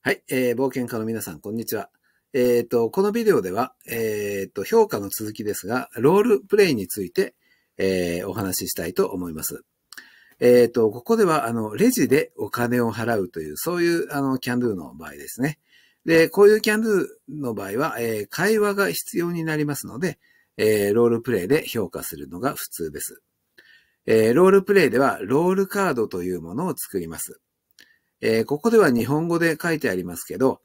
はい、えー、冒険家の皆さん、こんにちは。えっ、ー、と、このビデオでは、えっ、ー、と、評価の続きですが、ロールプレイについて、えー、お話ししたいと思います。えっ、と、ここでは、あの、レジでお金を払うという、そういう、あの、キャンドゥの場合ですね。で、こういうキャンドゥの場合は、え会話が必要になりますので、えロールプレイで評価するのが普通です。えロールプレイでは、ロールカードというものを作ります。えー、ここでは日本語で書いてありますけど、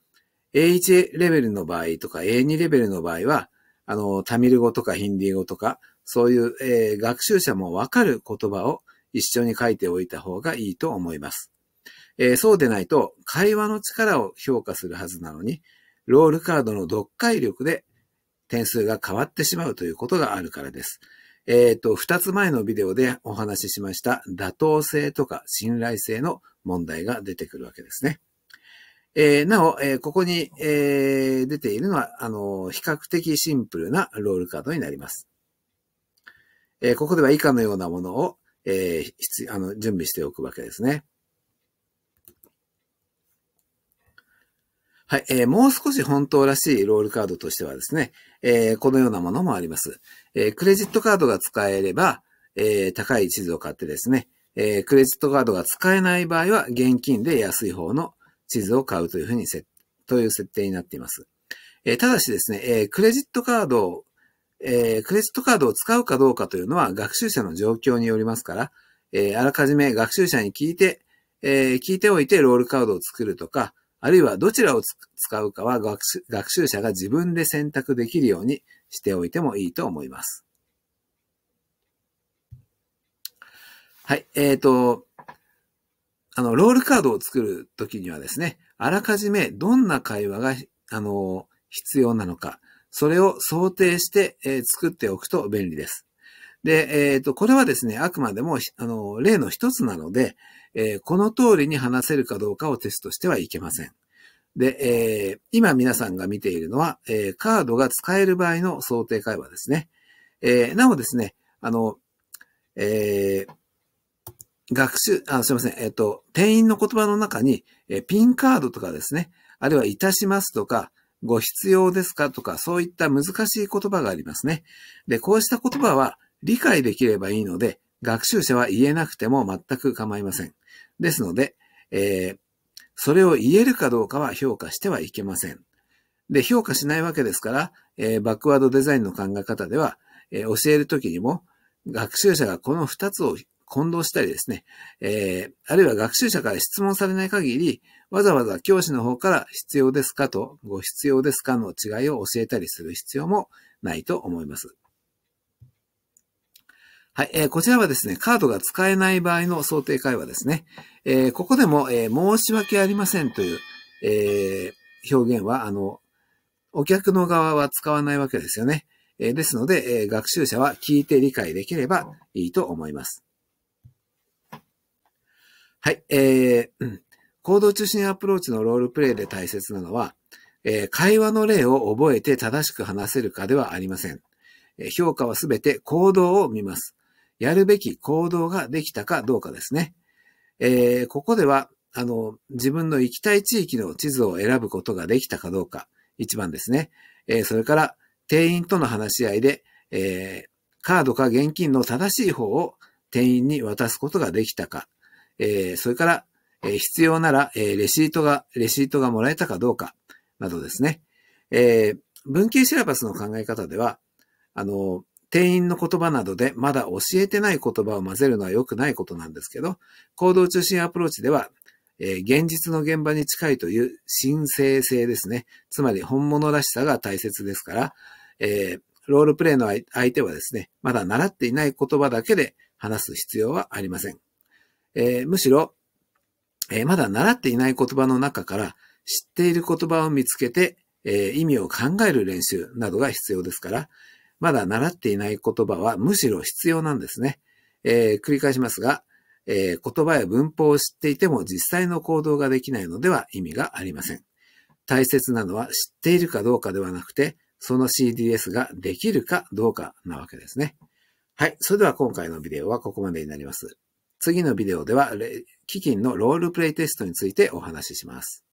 A1 レベルの場合とか A2 レベルの場合は、あの、タミル語とかヒンディー語とか、そういう、えー、学習者もわかる言葉を一緒に書いておいた方がいいと思います。えー、そうでないと、会話の力を評価するはずなのに、ロールカードの読解力で点数が変わってしまうということがあるからです。えっ、ー、と、二つ前のビデオでお話ししました妥当性とか信頼性の問題が出てくるわけですね。えー、なお、えー、ここに、えー、出ているのは、あの比較的シンプルなロールカードになります。えここでは以下のようなものを、えあの準備しておくわけですね。はい、えー、もう少し本当らしいロールカードとしてはですね、えー、このようなものもあります。えー、クレジットカードが使えれば、えー、高い地図を買ってですね、えー、クレジットカードが使えない場合は、現金で安い方の地図を買うというふうにせ、という設定になっています。えー、ただしですね、えー、クレジットカードを、えー、クレジットカードを使うかどうかというのは学習者の状況によりますから、えー、あらかじめ学習者に聞いて、えー、聞いておいてロールカードを作るとか、あるいはどちらを使うかは学習者が自分で選択できるようにしておいてもいいと思います。はい。えっ、ー、と、あの、ロールカードを作るときにはですね、あらかじめどんな会話が、あの、必要なのか、それを想定して、えー、作っておくと便利です。で、えっ、ー、と、これはですね、あくまでも、あの、例の一つなので、えー、この通りに話せるかどうかをテストしてはいけません。で、えー、今皆さんが見ているのは、えー、カードが使える場合の想定会話ですね。えー、なおですね、あの、えー、学習、あ、すいません、えっ、ー、と、店員の言葉の中に、えー、ピンカードとかですね、あるいはいたしますとか、ご必要ですかとか、そういった難しい言葉がありますね。で、こうした言葉は、理解できればいいので、学習者は言えなくても全く構いません。ですので、えー、それを言えるかどうかは評価してはいけません。で、評価しないわけですから、えー、バックワードデザインの考え方では、えー、教えるときにも、学習者がこの二つを混同したりですね、えー、あるいは学習者から質問されない限り、わざわざ教師の方から必要ですかと、ご必要ですかの違いを教えたりする必要もないと思います。はい、えー、こちらはですね、カードが使えない場合の想定会話ですね。えー、ここでも、えー、申し訳ありませんという、え表現は、あの、お客の側は使わないわけですよね。えですので、え学習者は聞いて理解できればいいと思います。はい、えー、行動中心アプローチのロールプレイで大切なのは、え会話の例を覚えて正しく話せるかではありません。評価はすべて行動を見ます。やるべき行動ができたかどうかですね。えー、ここでは、あの、自分の行きたい地域の地図を選ぶことができたかどうか、一番ですね。えー、それから、店員との話し合いで、えー、カードか現金の正しい方を店員に渡すことができたか、えー、それから、えー、必要なら、えー、レシートが、レシートがもらえたかどうか、などですね。えー、文系シラバスの考え方では、あの、店員の言葉などでまだ教えてない言葉を混ぜるのは良くないことなんですけど、行動中心アプローチでは、えー、現実の現場に近いという神聖性ですね。つまり本物らしさが大切ですから、えー、ロールプレイの相手はですね、まだ習っていない言葉だけで話す必要はありません。えー、むしろ、えまだ習っていない言葉の中から知っている言葉を見つけて、え意味を考える練習などが必要ですから、まだ習っていない言葉はむしろ必要なんですね。えー、繰り返しますが、えー、言葉や文法を知っていても実際の行動ができないのでは意味がありません。大切なのは知っているかどうかではなくて、その CDS ができるかどうかなわけですね。はい。それでは今回のビデオはここまでになります。次のビデオでは、基金のロールプレイテストについてお話しします。